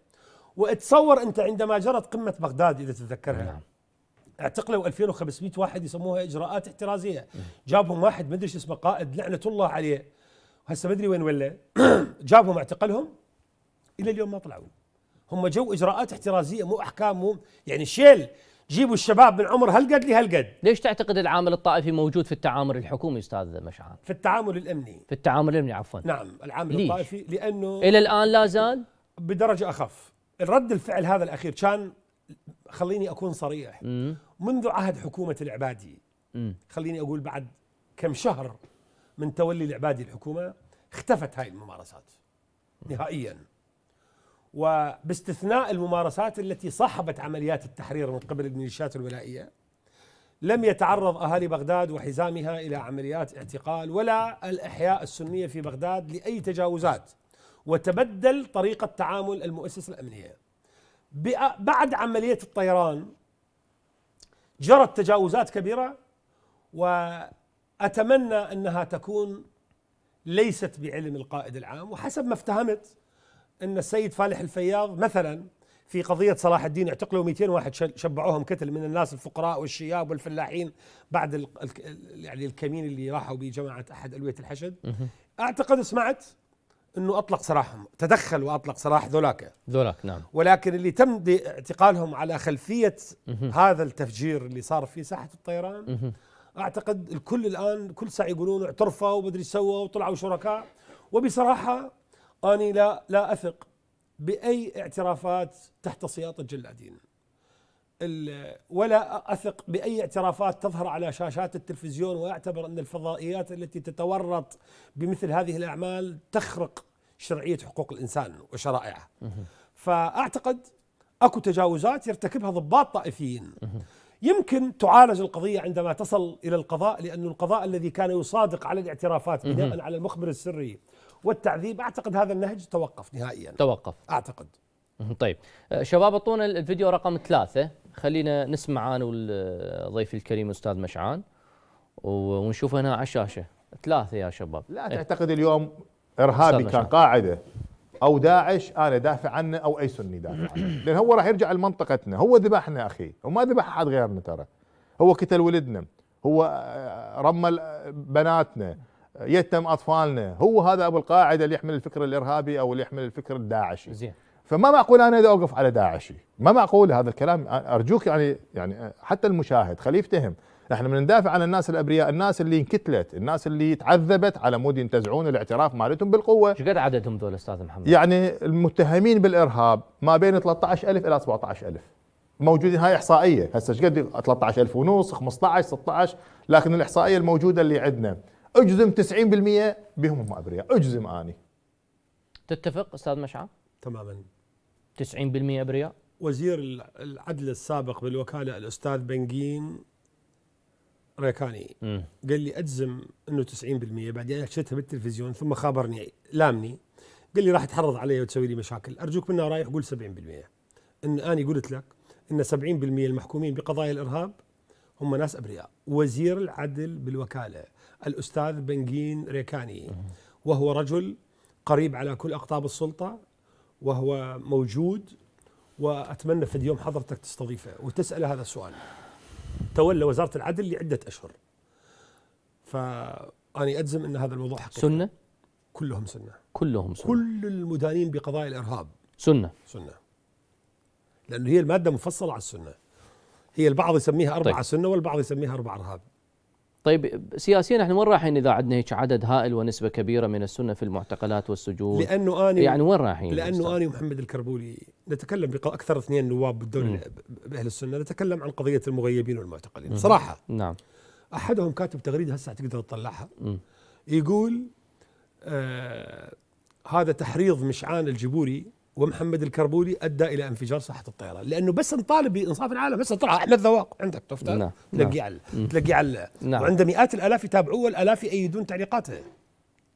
وتصور أنت عندما جرت قمة بغداد إذا تتذكرها نعم. اعتقلوا 2500 واحد يسموها إجراءات احترازية جابهم واحد ما شو اسمه قائد لعنة الله عليه هسه مدري وين ولا (clears throat) جابهم اعتقلهم إلى اليوم ما طلعوا هم جو إجراءات احترازية مو أحكام مو يعني شيل جيبوا الشباب من عمر هالقد لهالقد ليش تعتقد العامل الطائفي موجود في التعامل الحكومي استاذ مشعل في التعامل الامني في التعامل الامني عفوا نعم العامل ليش؟ الطائفي لانه الى الان لا زال بدرجه اخف رد الفعل هذا الاخير كان خليني اكون صريح مم. منذ عهد حكومه العبادي مم. خليني اقول بعد كم شهر من تولي العبادي الحكومه اختفت هاي الممارسات نهائيا وباستثناء الممارسات التي صاحبت عمليات التحرير من قبل الميليشيات الولائيه لم يتعرض اهالي بغداد وحزامها الى عمليات اعتقال ولا الاحياء السنيه في بغداد لاي تجاوزات وتبدل طريقه تعامل المؤسسه الامنيه بعد عمليه الطيران جرت تجاوزات كبيره واتمنى انها تكون ليست بعلم القائد العام وحسب ما افتهمت ان السيد فالح الفياض مثلا في قضية صلاح الدين اعتقلوا 200 واحد شبعوهم كتل من الناس الفقراء والشياب والفلاحين بعد يعني الكمين اللي راحوا به جماعة أحد ألوية الحشد أعتقد سمعت أنه أطلق سراحهم تدخل وأطلق سراح ذولاك ذولاك نعم ولكن اللي تم اعتقالهم على خلفية هذا التفجير اللي صار في ساحة الطيران أعتقد الكل الآن كل ساعة يقولون اعترفوا ومدري سووا وطلعوا شركاء وبصراحة أني لا لا أثق بأي اعترافات تحت سياط الجلادين ولا أثق بأي اعترافات تظهر على شاشات التلفزيون وأعتبر أن الفضائيات التي تتورط بمثل هذه الأعمال تخرق شرعية حقوق الإنسان وشرائعه فأعتقد أكو تجاوزات يرتكبها ضباط طائفيين يمكن تعالج القضية عندما تصل إلى القضاء لأن القضاء الذي كان يصادق على الاعترافات بناء على المخبر السري والتعذيب اعتقد هذا النهج توقف نهائيا توقف اعتقد طيب آه، شباب اعطونا الفيديو رقم ثلاثة خلينا نسمع انا والضيف آه، الكريم استاذ مشعان ونشوف هنا على الشاشه ثلاثة يا شباب لا تعتقد اليوم ارهابي كقاعده او داعش انا دافع عنه او اي سني دافع عنه لان هو راح يرجع لمنطقتنا هو ذبحنا اخي وما ذبح احد غيرنا ترى هو قتل ولدنا هو آه، رمى بناتنا يتم اطفالنا هو هذا ابو القاعده اللي يحمل الفكر الارهابي او اللي يحمل الفكر الداعشي زين فما معقول انا اذا اوقف على داعشي ما معقول هذا الكلام ارجوك يعني يعني حتى المشاهد خليه يفتهم احنا من ندافع عن الناس الابرياء الناس اللي انكتلت الناس اللي تعذبت على مود ينتزعون الاعتراف مالتهم بالقوه شقد عددهم دول استاذ محمد يعني المتهمين بالارهاب ما بين 13000 الى 17000 موجودين هاي احصائيه هسه ايش قد 13000 ونص 15 16 لكن الاحصائيه الموجوده اللي عندنا اجزم 90% بهم هم ابرياء اجزم اني تتفق استاذ مشعل تماما 90% ابرياء وزير العدل السابق بالوكاله الاستاذ بنجين ريكاني قال لي اجزم انه 90% بعدين شفتها بالتلفزيون ثم خابرني لامني قال لي راح تحرض علي وتسوي لي مشاكل ارجوك منه رايح قول 70% ان اني قلت لك ان 70% المحكومين بقضايا الارهاب هم ناس ابرياء وزير العدل بالوكاله الأستاذ بنجين ريكاني وهو رجل قريب على كل أقطاب السلطة وهو موجود وأتمنى في اليوم حضرتك تستضيفه وتسأل هذا السؤال تولى وزارة العدل لعدة أشهر فأني أجزم أن هذا الموضوع حقيقي سنة؟ كلهم سنة كلهم سنة كل المدانين بقضايا الإرهاب سنة سنة لأنه هي المادة مفصلة على السنة هي البعض يسميها أربعة طيب. سنة والبعض يسميها أربعة إرهاب طيب سياسيا احنا وين رايحين اذا عندنا هيك عدد هائل ونسبه كبيره من السنه في المعتقلات والسجون لانه اني يعني وين رايحين؟ لانه اني ومحمد الكربولي نتكلم اكثر اثنين نواب بالدوله باهل السنه نتكلم عن قضيه المغيبين والمعتقلين مم. صراحه نعم احدهم كاتب تغريده هسه تقدر تطلعها يقول آه هذا تحريض مشعان الجبوري ومحمد الكربولي ادى الى انفجار ساحه الطيران لانه بس نطالب بانصاف العالم بس طلع احلى الذواق عندك تفتح نعم تلاقيه نعم. على تلقي على نعم. وعند مئات الالاف يتابعوه والالاف يؤيدون تعليقاته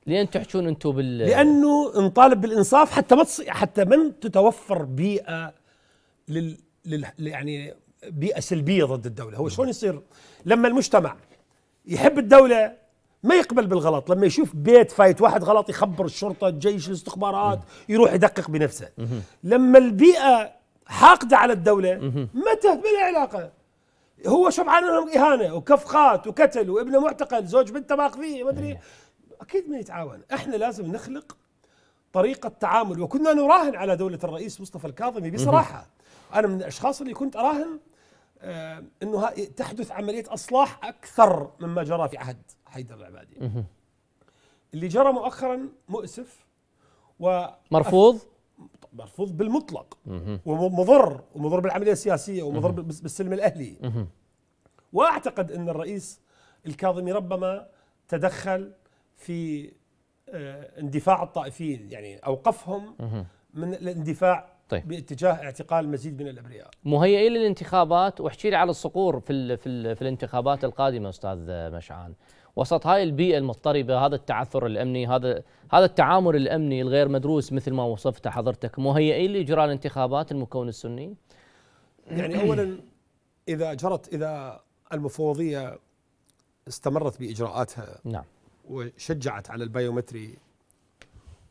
لين تحشون انتم بال لانه نطالب بالانصاف حتى ما حتى من تتوفر بيئه لل... لل... يعني بيئه سلبيه ضد الدوله هو شلون يصير لما المجتمع يحب الدوله ما يقبل بالغلط لما يشوف بيت فايت واحد غلط يخبر الشرطه الجيش الاستخبارات يروح يدقق بنفسه لما البيئه حاقده على الدوله ما انتهت علاقه هو شبعان لهم اهانه وكفخات وكتل وابنه معتقل زوج بنته ماخذيه ما ادري اكيد ما يتعاون احنا لازم نخلق طريقه تعامل وكنا نراهن على دوله الرئيس مصطفى الكاظمي بصراحه انا من الاشخاص اللي كنت اراهن آه انه تحدث عمليه اصلاح اكثر مما جرى في عهد حيدر العبادي اللي جرى مؤخرا مؤسف و مرفوض مرفوض بالمطلق ومضر ومضر بالعمليه السياسيه ومضر بالسلم الاهلي واعتقد ان الرئيس الكاظمي ربما تدخل في آه، اندفاع الطائفيين يعني اوقفهم من الاندفاع طيب. باتجاه اعتقال مزيد من الابرياء مهيئين للانتخابات واحكي لي على الصقور في الـ في, الـ في الانتخابات القادمه استاذ مشعان وسط هاي البيئه المضطربه هذا التعثر الامني هذا هذا التعامل الامني الغير مدروس مثل ما وصفته حضرتك مهيئين لاجراء الانتخابات المكون السني يعني اولا اذا جرت اذا المفوضيه استمرت باجراءاتها نعم وشجعت على البيومتري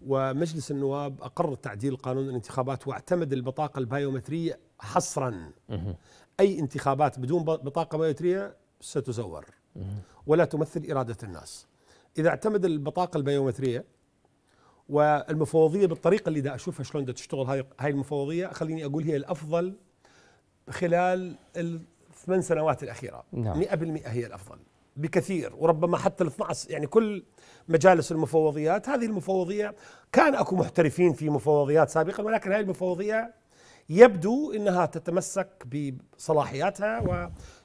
ومجلس النواب اقر تعديل قانون الانتخابات واعتمد البطاقه البيومتريه حصرا اي انتخابات بدون بطاقه بيومتريه ستزور ولا تمثل إرادة الناس إذا اعتمد البطاقة البيومترية والمفوضية بالطريقة اللي دا أشوفها شلون دا تشتغل هاي هاي المفوضية خليني أقول هي الأفضل خلال الثمان سنوات الأخيرة نعم. 100% هي الأفضل بكثير وربما حتى ال 12 يعني كل مجالس المفوضيات هذه المفوضية كان أكو محترفين في مفوضيات سابقا ولكن هذه المفوضية يبدو أنها تتمسك بصلاحياتها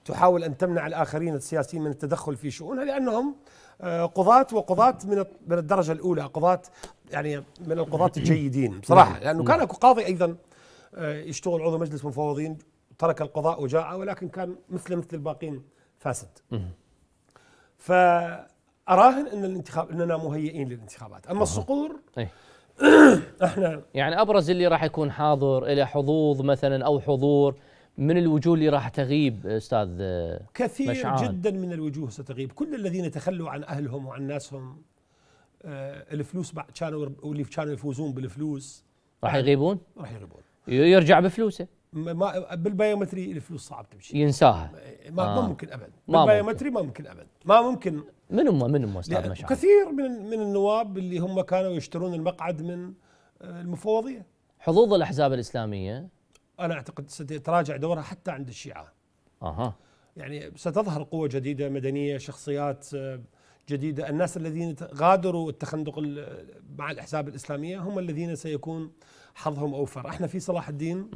تحاول أن تمنع الآخرين السياسيين من التدخل في شؤونها لأنهم آه، قضاة وقضاة من من الدرجة الأولى قضاة يعني من القضاة الجيدين بصراحة نعم. لأنه كان أكو قاضي أيضا آه، يشتغل عضو مجلس مفوضين ترك القضاء وجاء ولكن كان مثل مثل الباقين فاسد فأراهن أن الانتخاب أننا مهيئين للانتخابات أما الصقور (clears throat) احنا يعني ابرز اللي راح يكون حاضر الى حظوظ مثلا او حضور من الوجوه اللي راح تغيب استاذ كثير مشعان. جدا من الوجوه ستغيب كل الذين تخلوا عن اهلهم وعن ناسهم آه، الفلوس كانوا واللي كانوا يفوزون بالفلوس راح يغيبون راح يغيبون يرجع بفلوسه ما بالبيومتري الفلوس صعب تمشي ينساها ما آه. ممكن ابد ما بالبيومتري ممكن. ما ممكن ابد ما ممكن من هم من هم استاذ مشعل كثير من من النواب اللي هم كانوا يشترون المقعد من آه، المفوضيه حظوظ الاحزاب الاسلاميه انا اعتقد ستتراجع دورها حتى عند الشيعه. اها يعني ستظهر قوة جديدة مدنية شخصيات آه، جديدة الناس الذين غادروا التخندق مع الأحزاب الإسلامية هم الذين سيكون حظهم أوفر احنا في صلاح الدين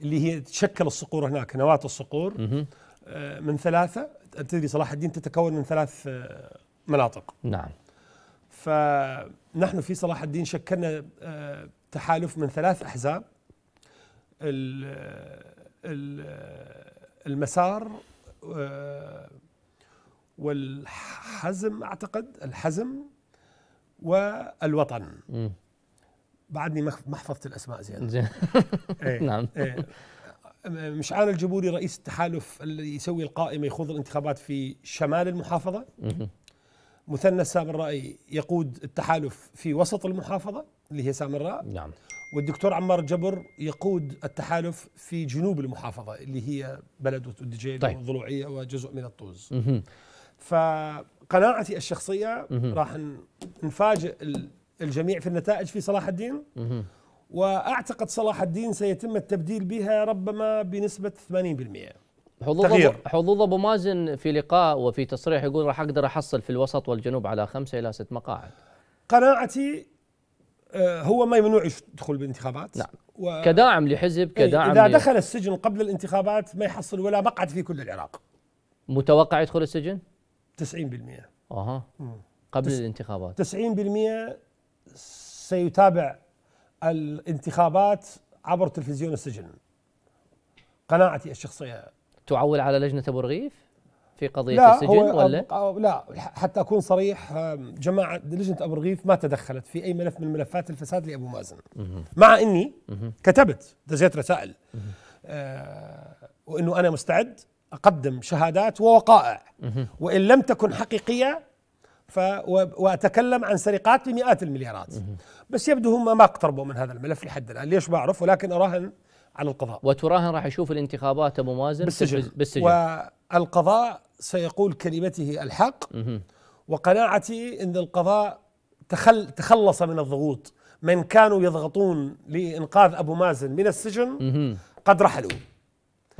اللي هي تشكل الصقور هناك نواة الصقور آه، من ثلاثة تدري صلاح الدين تتكون من ثلاث آه، مناطق نعم فنحن في صلاح الدين شكلنا تحالف من ثلاث أحزاب المسار آه، والحزم اعتقد الحزم والوطن بعدني ما حفظت الاسماء زين (laughs) إيه، (laughs) نعم إيه. مش مشعان الجبوري رئيس التحالف اللي يسوي القائمه يخوض الانتخابات في شمال المحافظه مثنى سامراء يقود التحالف في وسط المحافظه اللي هي سامراء نعم والدكتور عمار جبر يقود التحالف في جنوب المحافظة اللي هي بلدة الدجيل طيب. والضلوعية وجزء من الطوز مه. فقناعتي الشخصية مه. راح نفاجئ الجميع في النتائج في صلاح الدين مه. واعتقد صلاح الدين سيتم التبديل بها ربما بنسبه 80% حظوظ حظوظ ابو مازن في لقاء وفي تصريح يقول راح اقدر احصل في الوسط والجنوب على خمسه الى ست مقاعد قناعتي آه، هو ما يمنوع يدخل بالانتخابات نعم و... كداعم لحزب كداعم اذا دخل السجن قبل الانتخابات ما يحصل ولا مقعد في كل العراق متوقع يدخل السجن 90% اها قبل تس... الانتخابات 90% سيتابع الانتخابات عبر تلفزيون السجن قناعتي الشخصيه تعول على لجنه ابو رغيف في قضية لا السجن هو ولا؟ لا حتى أكون صريح جماعة لجنة أبو رغيف ما تدخلت في أي ملف من ملفات الفساد لأبو مازن مع أني كتبت دزيت رسائل آه، وأنه أنا مستعد أقدم شهادات ووقائع وإن لم تكن حقيقية ف واتكلم عن سرقات بمئات المليارات بس يبدو هم ما اقتربوا من هذا الملف لحد الان ليش ما اعرف ولكن اراهن على القضاء وتراهن راح يشوف الانتخابات ابو مازن بالسجن, بالسجن. والقضاء سيقول كلمته الحق وقناعتي ان القضاء تخل تخلص من الضغوط من كانوا يضغطون لانقاذ ابو مازن من السجن قد رحلوا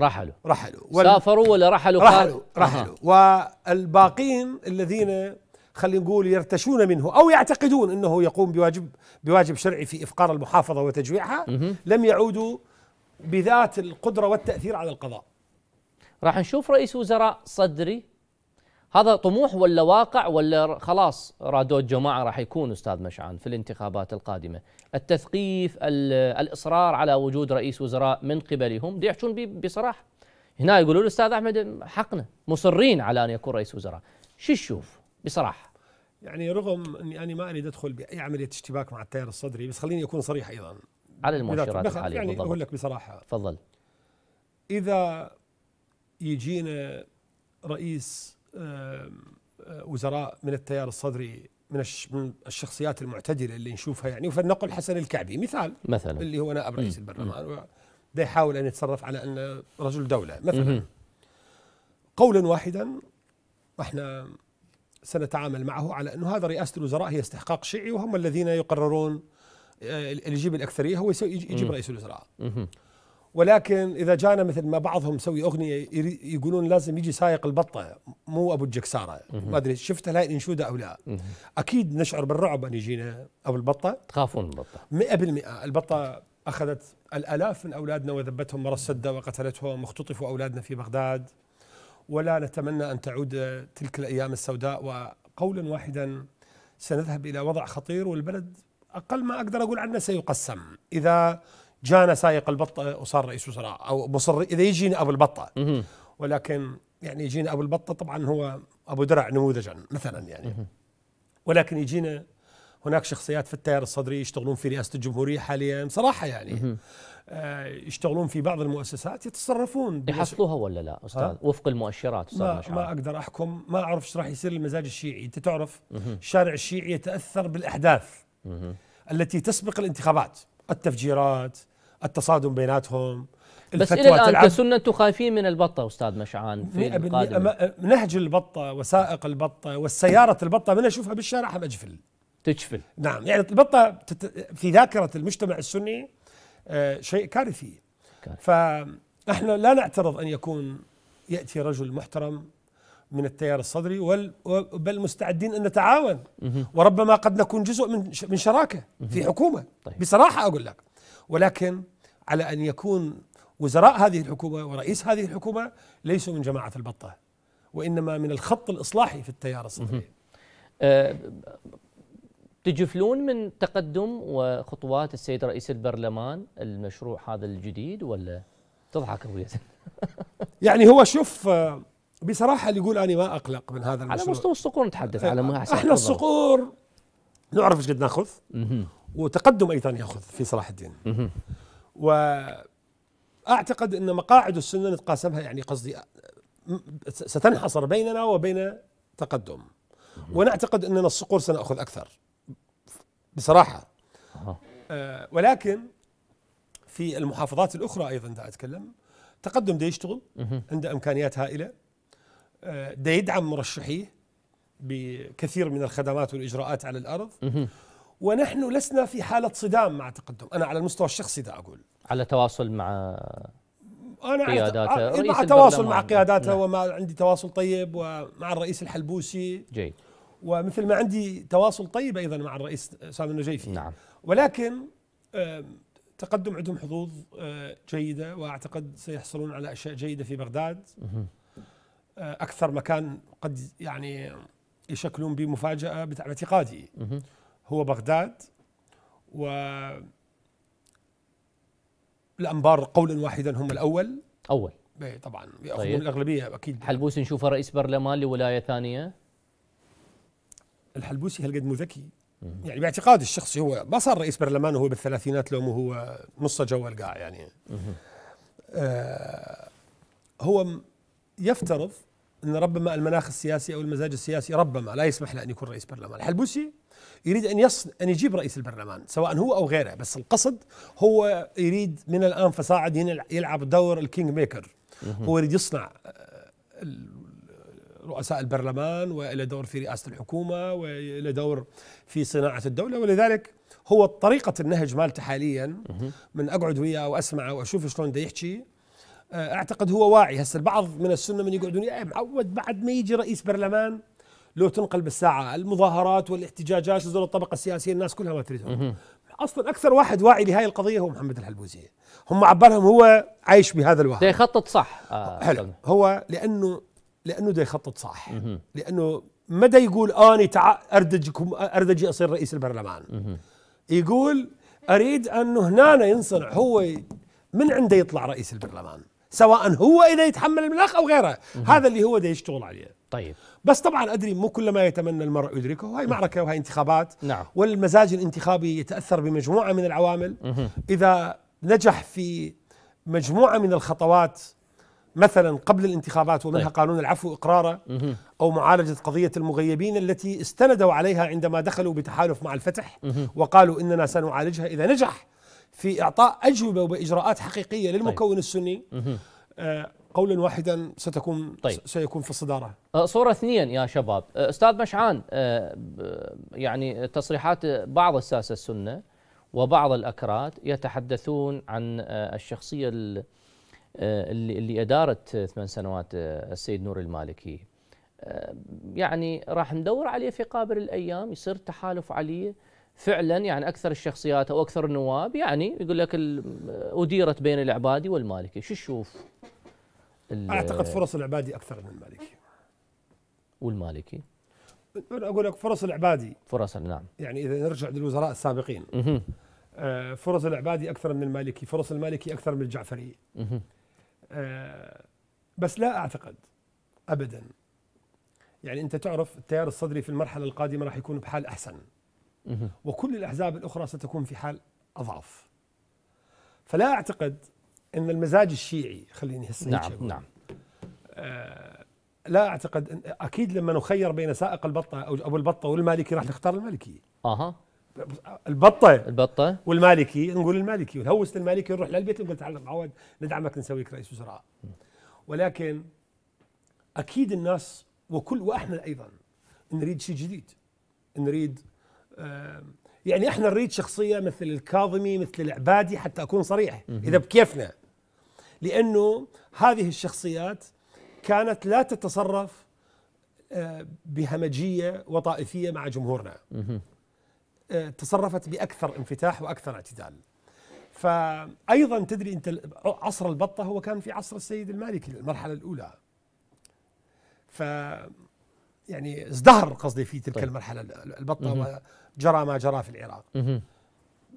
رحلوا رحلوا وال... سافروا ولا رحلوا رحلوا رحلوا أه. والباقين الذين خلينا نقول يرتشون منه او يعتقدون انه يقوم بواجب بواجب شرعي في افقار المحافظه وتجويعها لم يعودوا بذات القدره والتاثير على القضاء راح نشوف رئيس وزراء صدري هذا طموح ولا واقع ولا خلاص رادود جماعه راح يكون استاذ مشعان في الانتخابات القادمه التثقيف الاصرار على وجود رئيس وزراء من قبلهم دي يحجون بصراحه هنا يقولوا الاستاذ احمد حقنا مصرين على ان يكون رئيس وزراء شو تشوف بصراحه يعني رغم اني انا ما اريد ادخل باي عمليه اشتباك مع التيار الصدري بس خليني اكون صريح ايضا على المؤشرات الحاليه يعني اقول لك بصراحه تفضل اذا يجينا رئيس آه، وزراء من التيار الصدري من الشخصيات المعتدله اللي نشوفها يعني وفلنقل حسن الكعبي مثال مثلا اللي هو نائب رئيس البرلمان ده يحاول ان يتصرف على انه رجل دوله مثلا قولا واحدا احنا سنتعامل معه على انه هذا رئاسه الوزراء هي استحقاق شيعي وهم الذين يقررون آه، اللي يجيب الاكثريه هو يجيب رئيس الوزراء ولكن اذا جانا مثل ما بعضهم مسوي اغنيه يقولون لازم يجي سايق البطه مو ابو الجكساره ما ادري شفت هاي الانشوده او لا اكيد نشعر بالرعب ان يجينا ابو البطه تخافون البطه 100% البطه اخذت الالاف من اولادنا وذبتهم مر السده وقتلتهم واختطفوا اولادنا في بغداد ولا نتمنى ان تعود تلك الايام السوداء وقولا واحدا سنذهب الى وضع خطير والبلد اقل ما اقدر اقول عنه سيقسم اذا جانا سايق البطه وصار رئيس وزراء او مصر اذا يجينا ابو البطه ولكن يعني يجينا ابو البطه طبعا هو ابو درع نموذجا مثلا يعني ولكن يجينا هناك شخصيات في التيار الصدري يشتغلون في رئاسه الجمهوريه حاليا صراحه يعني آه، يشتغلون في بعض المؤسسات يتصرفون يحصلوها ولا لا استاذ وفق المؤشرات ما, ما اقدر احكم ما اعرف ايش راح يصير المزاج الشيعي انت تعرف الشارع الشيعي يتاثر بالاحداث التي تسبق الانتخابات التفجيرات التصادم بيناتهم بس الى الان كسنه انتم خايفين من البطه استاذ مشعان في القادم نهج البطه وسائق البطه والسياره البطه من اشوفها بالشارع هم اجفل تجفل نعم يعني البطه في ذاكره المجتمع السني آه، شيء كارثي فاحنا لا نعترض ان يكون ياتي رجل محترم من التيار الصدري بل مستعدين ان نتعاون وربما قد نكون جزء من من شراكه في حكومه طيب. بصراحه اقول لك ولكن على أن يكون وزراء هذه الحكومة ورئيس هذه الحكومة ليسوا من جماعة البطة وإنما من الخط الإصلاحي في التيار الصدري أه، تجفلون من تقدم وخطوات السيد رئيس البرلمان المشروع هذا الجديد ولا تضحك ابو (laughs) يعني هو شوف أه، بصراحه اللي يقول انا ما اقلق من هذا المشروع على مستوى الصقور نتحدث على ما احنا الصقور نعرف ايش قد ناخذ وتقدم ايضا ياخذ في صلاح الدين واعتقد ان مقاعد السنه نتقاسمها يعني قصدي ستنحصر بيننا وبين تقدم ونعتقد اننا الصقور سناخذ اكثر بصراحه آه، ولكن في المحافظات الاخرى ايضا دا اتكلم تقدم دا يشتغل عنده امكانيات هائله آه، دا يدعم مرشحيه بكثير من الخدمات والاجراءات على الارض ونحن لسنا في حالة صدام مع تقدم أنا على المستوى الشخصي ده أقول على تواصل مع أنا قياداته آه، مع تواصل مع قياداته نعم. وما عندي تواصل طيب ومع الرئيس الحلبوسي جيد ومثل ما عندي تواصل طيب أيضا مع الرئيس سامي النجيفي نعم ولكن تقدم عندهم حظوظ آه، جيدة وأعتقد سيحصلون على أشياء جيدة في بغداد آه، أكثر مكان قد يعني يشكلون بمفاجأة باعتقادي هو بغداد و الانبار قولا واحدا هم الاول اول إيه، طبعا ياخذون طيب. الاغلبيه اكيد حلبوسي نشوفه رئيس برلمان لولايه ثانيه الحلبوسي هالقد مو ذكي يعني باعتقادي الشخصي هو ما صار رئيس برلمان وهو بالثلاثينات لو مو هو نص جو القاع يعني آه هو يفترض ان ربما المناخ السياسي او المزاج السياسي ربما لا يسمح له ان يكون رئيس برلمان الحلبوسي يريد ان يص... ان يجيب رئيس البرلمان سواء هو او غيره بس القصد هو يريد من الان فصاعد يلعب دور الكينج ميكر هو يريد يصنع آه، رؤساء البرلمان وإلى دور في رئاسة الحكومة وإلى دور في صناعة الدولة ولذلك هو طريقة النهج مالته حاليا من أقعد وياه وأسمعه وأشوف شلون بده يحكي آه، أعتقد هو واعي هسه البعض من السنة من يقعدون يا معود بعد ما يجي رئيس برلمان لو تنقل بالساعه المظاهرات والاحتجاجات وزول الطبقه السياسيه الناس كلها ما تريدهم اصلا اكثر واحد واعي لهذه القضيه هو محمد الحلبوزي هم عبرهم هو عايش بهذا الوهم يخطط صح آه حلو هو لانه لانه ده يخطط صح لانه مدى يقول اني تع... اردجكم اردجي اصير رئيس البرلمان يقول اريد انه هنا ينصنع هو من عنده يطلع رئيس البرلمان سواء هو اذا يتحمل الملاخ او غيره هذا اللي هو ده يشتغل عليه طيب بس طبعا ادري مو كل ما يتمنى المرء يدركه هاي معركه وهي انتخابات نعم والمزاج الانتخابي يتاثر بمجموعه من العوامل اذا نجح في مجموعه من الخطوات مثلا قبل الانتخابات ومنها طيب. قانون العفو اقراره مه. او معالجه قضيه المغيبين التي استندوا عليها عندما دخلوا بتحالف مع الفتح مه. وقالوا اننا سنعالجها اذا نجح في اعطاء اجوبه واجراءات حقيقيه للمكون طيب. السني مه. آه، قولا واحدا ستكون طيب. سيكون في الصداره. أه، صوره اثنين يا شباب، أه، استاذ مشعان أه، يعني تصريحات بعض الساسه السنه وبعض الاكراد يتحدثون عن الشخصيه اللي, اللي ادارت ثمان سنوات السيد نور المالكي. يعني راح ندور عليه في قابل الايام يصير تحالف عليه فعلا يعني اكثر الشخصيات او اكثر النواب يعني يقول لك اديرت بين العبادي والمالكي، شو تشوف؟ اعتقد فرص العبادي اكثر من المالكي والمالكي اقول لك فرص العبادي فرص نعم يعني اذا نرجع للوزراء السابقين آه فرص العبادي اكثر من المالكي فرص المالكي اكثر من الجعفري آه بس لا اعتقد ابدا يعني انت تعرف التيار الصدري في المرحله القادمه راح يكون بحال احسن وكل الاحزاب الاخرى ستكون في حال اضعف فلا اعتقد ان المزاج الشيعي خليني هسه نعم أقول. نعم آه، لا اعتقد اكيد لما نخير بين سائق البطه او ابو البطه والمالكي راح نختار المالكي اها البطه البطه والمالكي نقول المالكي ونهوس المالكي نروح للبيت نقول تعال معود ندعمك نسويك رئيس وزراء ولكن اكيد الناس وكل واحنا ايضا نريد شيء جديد نريد يعني احنا نريد شخصيه مثل الكاظمي مثل العبادي حتى اكون صريح اذا بكيفنا لأنه هذه الشخصيات كانت لا تتصرف آه، بهمجية وطائفية مع جمهورنا آه، تصرفت بأكثر انفتاح وأكثر اعتدال فأيضا تدري أنت عصر البطة هو كان في عصر السيد المالكي المرحلة الأولى ف يعني ازدهر قصدي في تلك طيب. المرحلة البطة وجرى ما جرى في العراق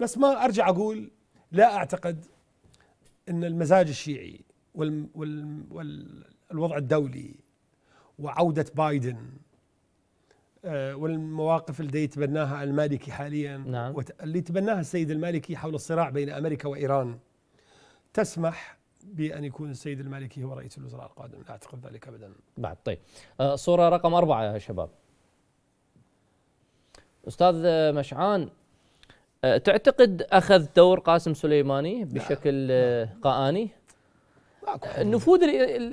بس ما أرجع أقول لا أعتقد ان المزاج الشيعي والوضع الدولي وعوده بايدن آه، والمواقف اللي يتبناها المالكي حاليا نعم. اللي تبناها السيد المالكي حول الصراع بين امريكا وايران تسمح بأن يكون السيد المالكي هو رئيس الوزراء القادم لا أعتقد ذلك أبدا بعد طيب آه، صورة رقم أربعة يا شباب أستاذ مشعان أه، تعتقد اخذ دور قاسم سليماني نعم. بشكل أه، قاني؟ أه، النفوذ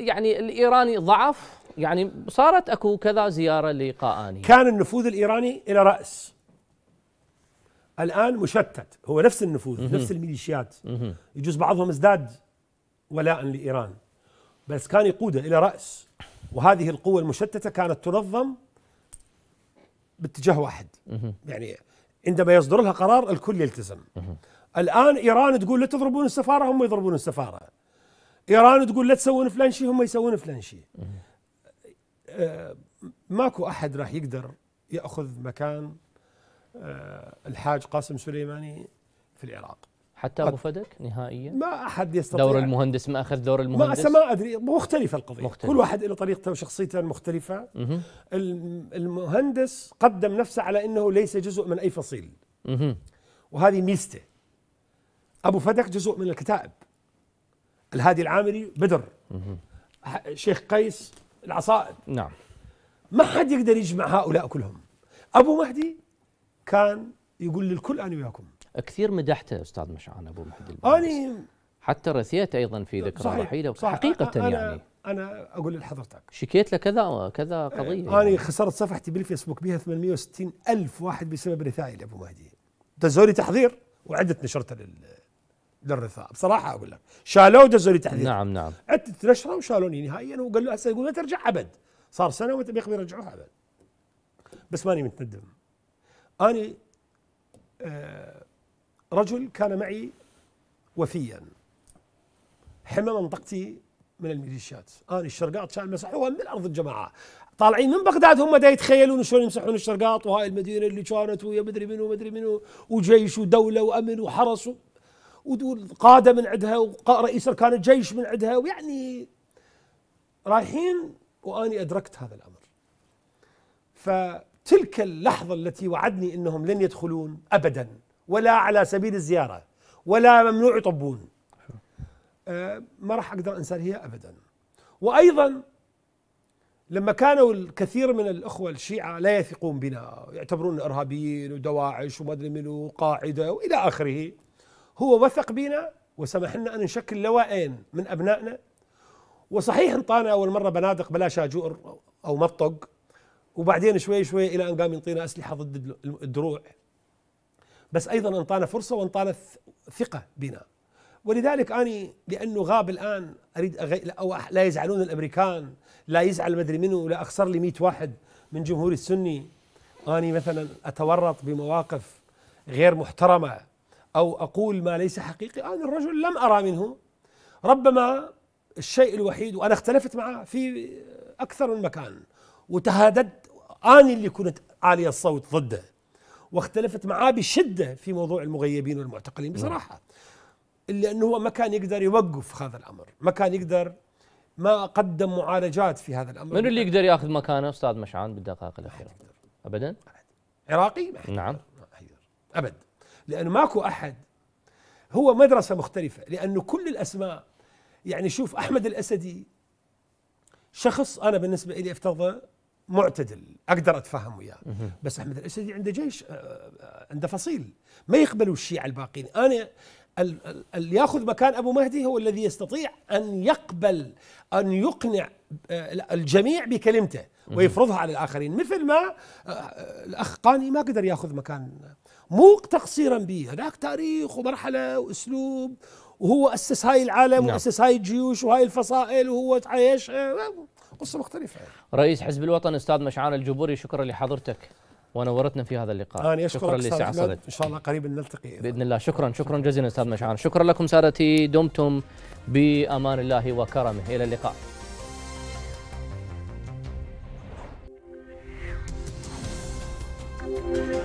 يعني الايراني ضعف يعني صارت اكو كذا زياره لقاني كان النفوذ الايراني الى راس الان مشتت هو نفس النفوذ مه. نفس الميليشيات مه. يجوز بعضهم ازداد ولاء لايران بس كان يقوده الى راس وهذه القوه المشتته كانت تنظم باتجاه واحد مه. يعني عندما يصدر لها قرار الكل يلتزم الان ايران تقول لا تضربون السفاره هم يضربون السفاره ايران تقول لا تسوون فلان شيء هم يسوون فلان شيء آه ماكو احد راح يقدر ياخذ مكان آه الحاج قاسم سليماني في العراق حتى ابو فدك نهائيا ما احد يستطيع دور المهندس ما اخذ دور المهندس ما ما ادري مختلفه القضيه مختلف. كل واحد له طريقته وشخصيته المختلفه المهندس قدم نفسه على انه ليس جزء من اي فصيل مه. وهذه ميزته ابو فدك جزء من الكتائب الهادي العامري بدر مه. شيخ قيس العصائب نعم ما حد يقدر يجمع هؤلاء كلهم ابو مهدي كان يقول للكل انا وياكم كثير مدحته استاذ مشعان ابو محمد انا اني حتى رثيت ايضا في ذكرى رحيله صحيح حقيقه أنا يعني انا اقول لحضرتك شكيت له كذا كذا آه، قضيه انا يعني. خسرت صفحتي بالفيسبوك بها 860 الف واحد بسبب رثائي لابو مهدي دزولي تحضير وعدت نشرته لل للرثاء بصراحه اقول لك شالوه دزولي تحذير نعم نعم عدت نشره وشالوني نهائيا وقالوا هسه يقول لا ترجع ابد صار سنه وما يرجعوها ابد بس ماني متندم اني آه رجل كان معي وفيا حمى منطقتي من الميليشيات انا الشرقاط كان مسحوها من ارض الجماعه طالعين من بغداد هم دا يتخيلون شلون يمسحون الشرقاط وهاي المدينه اللي كانت ويا مدري منو مدري منو وجيش ودوله وامن وحرس وقاده من عندها ورئيس اركان الجيش من عندها ويعني رايحين واني ادركت هذا الامر فتلك اللحظه التي وعدني انهم لن يدخلون ابدا ولا على سبيل الزياره ولا ممنوع يطبون آه ما راح اقدر هي ابدا وايضا لما كانوا الكثير من الاخوه الشيعه لا يثقون بنا يعتبرون ارهابيين ودواعش وما ادري منو قاعده والى اخره هو وثق بنا وسمح لنا ان نشكل لوائين من ابنائنا وصحيح انطانا اول مره بنادق بلا شاجور او مطق وبعدين شوي شوي الى ان قام ينطينا اسلحه ضد الدروع بس ايضا انطانا فرصه وانطانا ثقه بنا ولذلك اني لانه غاب الان اريد أغي... او لا يزعلون الامريكان لا يزعل مدري منو لا اخسر لي 100 واحد من جمهوري السني اني مثلا اتورط بمواقف غير محترمه او اقول ما ليس حقيقي انا الرجل لم ارى منه ربما الشيء الوحيد وانا اختلفت معه في اكثر من مكان وتهاددت اني اللي كنت عالي الصوت ضده واختلفت معاه بشده في موضوع المغيبين والمعتقلين نعم. بصراحه لانه هو ما كان يقدر يوقف هذا الامر ما كان يقدر ما قدم معالجات في هذا الامر من اللي يقدر ياخذ مكانه استاذ مشعان بالدقائق الاخيره ابدا عراقي ما حيقدر. نعم ما حيقدر. ابد لانه ماكو احد هو مدرسه مختلفه لانه كل الاسماء يعني شوف احمد الاسدي شخص انا بالنسبه لي افترضه معتدل اقدر اتفاهم وياه بس احمد الاسدي عنده جيش آه، آه، عنده فصيل ما يقبلوا الشيعه الباقين انا اللي ياخذ مكان ابو مهدي هو الذي يستطيع ان يقبل ان يقنع آه، الجميع بكلمته ويفرضها على الاخرين مثل ما الاخ قاني ما قدر ياخذ مكان مو تقصيرا به هناك تاريخ ومرحله واسلوب وهو اسس هاي العالم نعم. واسس هاي الجيوش وهاي الفصائل وهو تعايش قصه مختلفه يعني. رئيس حزب الوطن استاذ مشعان الجبوري شكرا لحضرتك ونورتنا في هذا اللقاء أنا شكرا لسعة صدد إن شاء الله قريبا نلتقي بإذن الله شكرا شكرا جزيلا أستاذ مشعان شكرا لكم سادتي دمتم بأمان الله وكرمه إلى اللقاء thank you